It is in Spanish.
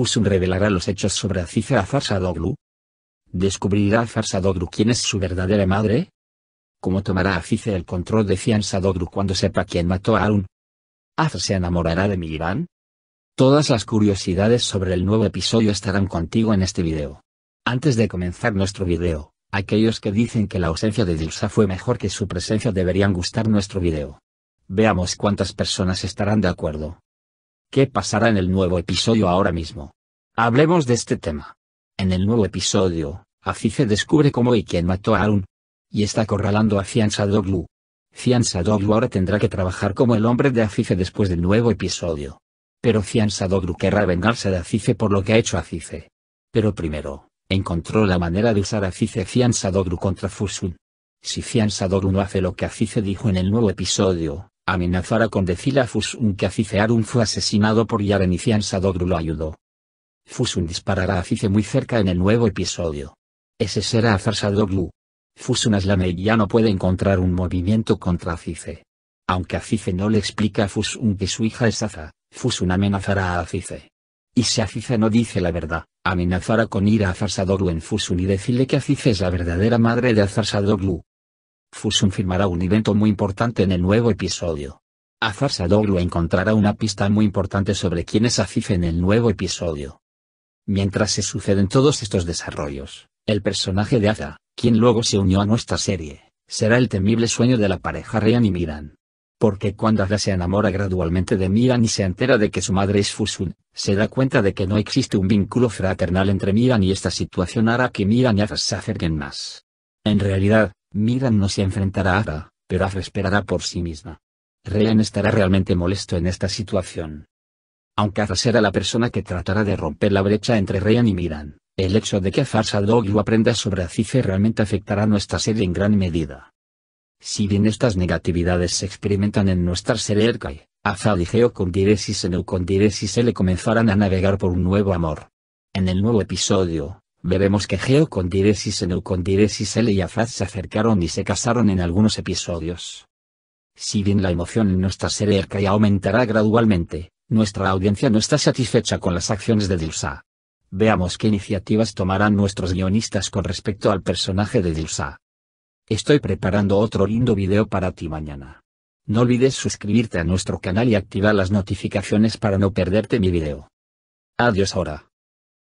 Fusun revelará los hechos sobre Aziza Sadoglu? ¿Descubrirá Sadoglu quién es su verdadera madre? ¿Cómo tomará Aziza el control de Sadoglu cuando sepa quién mató a Arun? ¿Azar se enamorará de Milibán? Todas las curiosidades sobre el nuevo episodio estarán contigo en este video. Antes de comenzar nuestro video, aquellos que dicen que la ausencia de Dilsa fue mejor que su presencia deberían gustar nuestro video. Veamos cuántas personas estarán de acuerdo. ¿Qué pasará en el nuevo episodio ahora mismo? Hablemos de este tema. En el nuevo episodio, Afife descubre cómo y quién mató a Aun. Y está acorralando a Fianza Sadoglu. Fianza Sadoglu ahora tendrá que trabajar como el hombre de Afife después del nuevo episodio. Pero Fianza Sadoglu querrá vengarse de Afife por lo que ha hecho Afife. Pero primero, encontró la manera de usar a Afife Fianza contra Fusun. Si Fianza Sadoglu no hace lo que Afife dijo en el nuevo episodio, amenazará con decirle a Fusun que Arun fue asesinado por Yarenician Sadogru lo ayudó. Fusun disparará a Acice muy cerca en el nuevo episodio. Ese será Azar Sadoglu. Fusun la ya no puede encontrar un movimiento contra Acice. Aunque Afice no le explica a Fusun que su hija es Aza, Fusun amenazará a Afice. Y si Afice no dice la verdad, amenazará con ir a Sadoglu en Fusun y decirle que Acice es la verdadera madre de Azarsadoglu fusun firmará un evento muy importante en el nuevo episodio. Azar Sadoglu encontrará una pista muy importante sobre quién es Afif en el nuevo episodio. Mientras se suceden todos estos desarrollos, el personaje de Aza, quien luego se unió a nuestra serie, será el temible sueño de la pareja Ryan y Miran. Porque cuando Ada se enamora gradualmente de Miran y se entera de que su madre es Fusun, se da cuenta de que no existe un vínculo fraternal entre Miran y esta situación hará que Miran y Ada se acerquen más. En realidad, Miran no se enfrentará a Ara, pero Afra esperará por sí misma. Ryan estará realmente molesto en esta situación. Aunque Afra será la persona que tratará de romper la brecha entre Ryan y Miran, el hecho de que Afar Sadoglu aprenda sobre Acife realmente afectará nuestra serie en gran medida. Si bien estas negatividades se experimentan en nuestra serie Erkai, Azad y Geo con Diresis en el con comenzarán a navegar por un nuevo amor. En el nuevo episodio, Veremos que Geo con Diresis el con Diresis y Afaz se acercaron y se casaron en algunos episodios. Si bien la emoción en nuestra serie Erkaya aumentará gradualmente, nuestra audiencia no está satisfecha con las acciones de Dilsa. Veamos qué iniciativas tomarán nuestros guionistas con respecto al personaje de Dilsa. Estoy preparando otro lindo video para ti mañana. No olvides suscribirte a nuestro canal y activar las notificaciones para no perderte mi video. Adiós ahora.